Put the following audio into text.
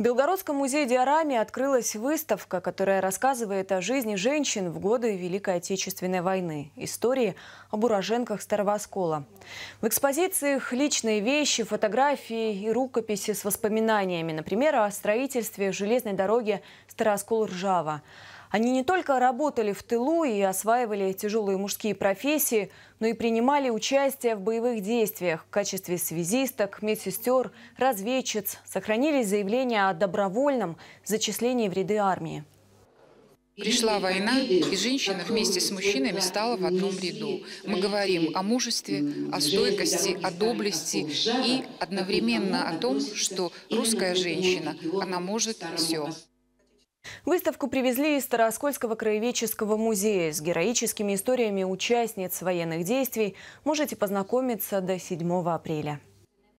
В Белгородском музее диорами открылась выставка, которая рассказывает о жизни женщин в годы Великой Отечественной войны, истории об уроженках Старого Оскола. В экспозициях личные вещи, фотографии и рукописи с воспоминаниями, например, о строительстве железной дороги староскол ржава они не только работали в тылу и осваивали тяжелые мужские профессии, но и принимали участие в боевых действиях в качестве связисток, медсестер, разведчиц. Сохранились заявления о добровольном зачислении в ряды армии. Пришла война, и женщина вместе с мужчинами стала в одном ряду. Мы говорим о мужестве, о стойкости, о доблести и одновременно о том, что русская женщина, она может все. Выставку привезли из Староскольского краеведческого музея. С героическими историями участниц военных действий можете познакомиться до 7 апреля.